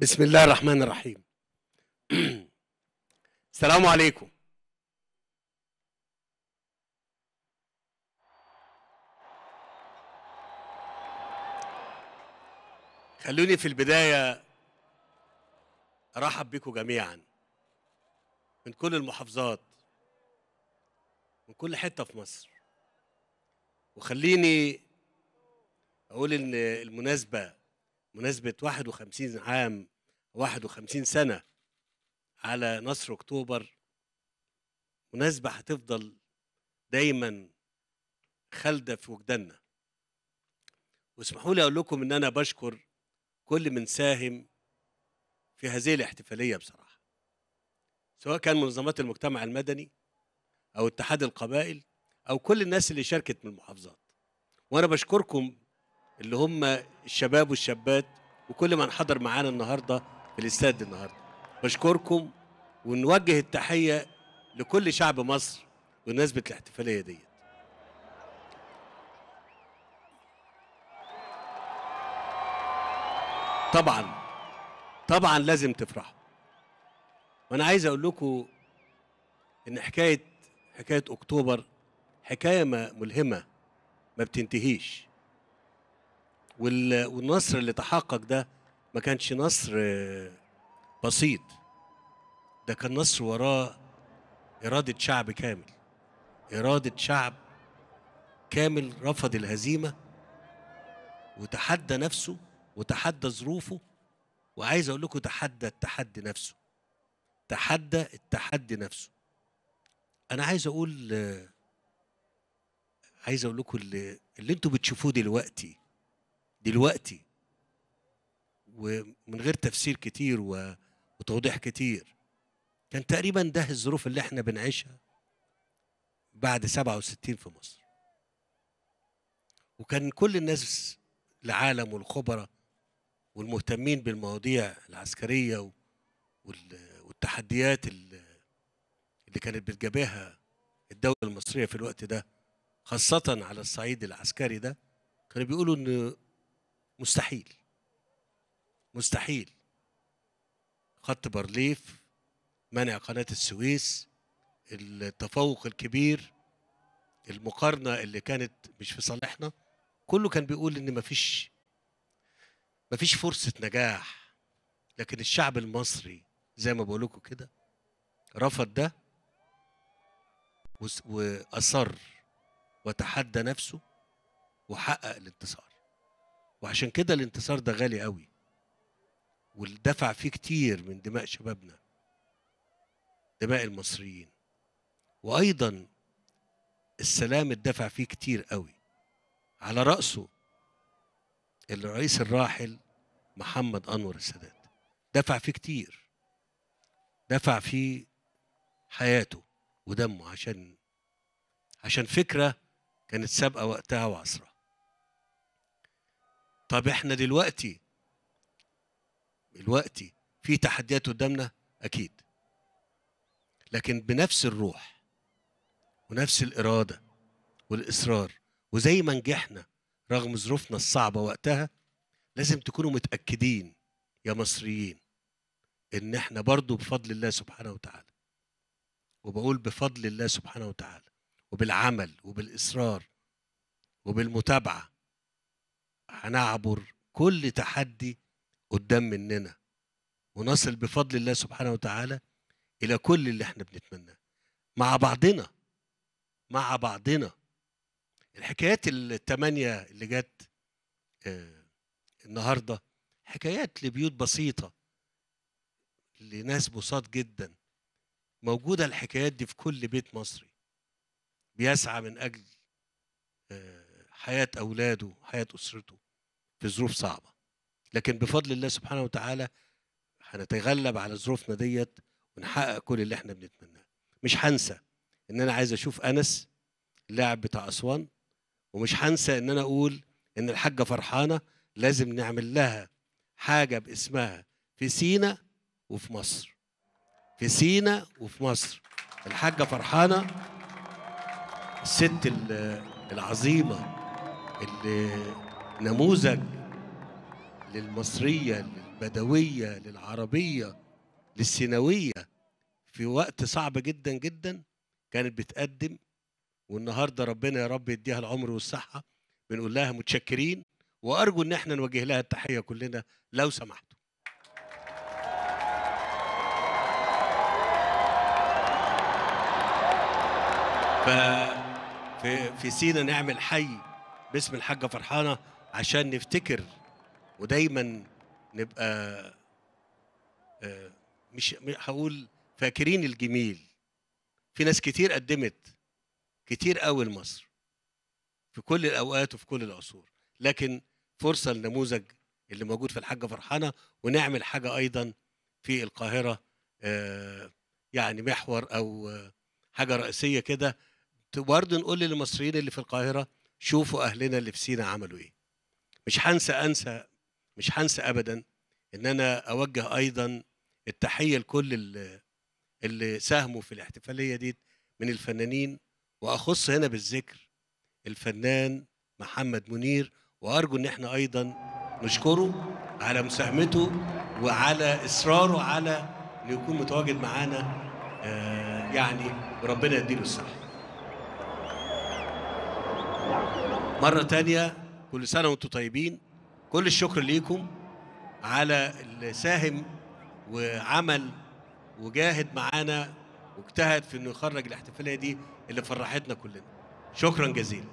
بسم الله الرحمن الرحيم السلام عليكم خلوني في البداية أرحب بكم جميعا من كل المحافظات من كل حتة في مصر وخليني أقول إن المناسبة مناسبة 51 عام 51 سنة على نصر أكتوبر مناسبة هتفضل دايما خالدة في وجداننا واسمحوا لي أقول لكم إن أنا بشكر كل من ساهم في هذه الاحتفالية بصراحة سواء كان منظمات المجتمع المدني أو اتحاد القبائل أو كل الناس اللي شاركت من المحافظات وأنا بشكركم اللي هم الشباب والشابات وكل من حضر معانا النهارده في الاستاد النهارده بشكركم ونوجه التحيه لكل شعب مصر بمناسبه الاحتفاليه ديت طبعا طبعا لازم تفرحوا وانا عايز اقول لكم ان حكايه حكايه اكتوبر حكايه ملهمه ما بتنتهيش والنصر اللي تحقق ده ما كانش نصر بسيط ده كان نصر وراه إرادة شعب كامل إرادة شعب كامل رفض الهزيمة وتحدى نفسه وتحدى ظروفه وعايز أقول لكم تحدى التحدي نفسه تحدى التحدي نفسه أنا عايز أقول عايز أقول لكم اللي, اللي أنتوا بتشوفوه دلوقتي دلوقتي ومن غير تفسير كتير وتوضيح كتير كان تقريبا ده الظروف اللي احنا بنعيشها بعد 67 في مصر وكان كل الناس العالم والخبراء والمهتمين بالمواضيع العسكرية والتحديات اللي كانت بتجابها الدولة المصرية في الوقت ده خاصة على الصعيد العسكري ده كانوا بيقولوا إن مستحيل مستحيل خط بارليف منع قناة السويس التفوق الكبير المقارنة اللي كانت مش في صالحنا كله كان بيقول إن مفيش مفيش فرصة نجاح لكن الشعب المصري زي ما بقول لكم كده رفض ده وأصر وتحدى نفسه وحقق الانتصار وعشان كده الانتصار ده غالي قوي والدفع فيه كتير من دماء شبابنا دماء المصريين وايضا السلام الدفع فيه كتير قوي على راسه الرئيس الراحل محمد انور السادات دفع فيه كتير دفع فيه حياته ودمه عشان عشان فكره كانت سابقه وقتها وعصرها طب احنا دلوقتي دلوقتي في تحديات قدامنا اكيد لكن بنفس الروح ونفس الاراده والاصرار وزي ما نجحنا رغم ظروفنا الصعبه وقتها لازم تكونوا متاكدين يا مصريين ان احنا برضو بفضل الله سبحانه وتعالى وبقول بفضل الله سبحانه وتعالى وبالعمل وبالاصرار وبالمتابعه هنعبر كل تحدي قدام مننا ونصل بفضل الله سبحانه وتعالى إلى كل اللي احنا بنتمناه مع بعضنا مع بعضنا الحكايات الثمانية اللي جت آه، النهاردة حكايات لبيوت بسيطة لناس بساط جدا موجودة الحكايات دي في كل بيت مصري بيسعى من أجل آه، حياة أولاده وحياة أسرته في ظروف صعبة لكن بفضل الله سبحانه وتعالى هنتغلب على ظروفنا ديت ونحقق كل اللي احنا بنتمناه مش هنسى ان انا عايز اشوف انس اللاعب بتاع اسوان ومش هنسى ان انا اقول ان الحاجه فرحانه لازم نعمل لها حاجه باسمها في سينا وفي مصر في سينا وفي مصر الحاجه فرحانه الست العظيمه اللي نموذج للمصرية للبدوية للعربية للسيناوية في وقت صعب جدا جدا كانت بتقدم والنهارده ربنا يا رب يديها العمر والصحة بنقول لها متشكرين وأرجو إن احنا نوجه لها التحية كلنا لو سمحتوا في في سينا نعمل حي باسم الحاجة فرحانة عشان نفتكر ودايما نبقى آه، مش هقول فاكرين الجميل في ناس كتير قدمت كتير قوي لمصر في كل الاوقات وفي كل العصور لكن فرصه النموذج اللي موجود في الحاجه فرحانه ونعمل حاجه ايضا في القاهره آه، يعني محور او آه، حاجه رئيسيه كده برضه نقول للمصريين اللي في القاهره شوفوا اهلنا اللي في سينا عملوا ايه مش هنسى انسى مش هنسى ابدا ان انا اوجه ايضا التحيه لكل اللي ساهموا في الاحتفاليه دي من الفنانين واخص هنا بالذكر الفنان محمد منير وارجو ان احنا ايضا نشكره على مساهمته وعلى اصراره على انه يكون متواجد معانا آه، يعني وربنا يديله الصحه مره ثانيه كل سنة وانتم طيبين كل الشكر ليكم على اللي ساهم وعمل وجاهد معانا واجتهد في انه يخرج الاحتفاليه دي اللي فرحتنا كلنا شكرا جزيلا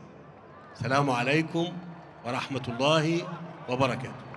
السلام عليكم ورحمه الله وبركاته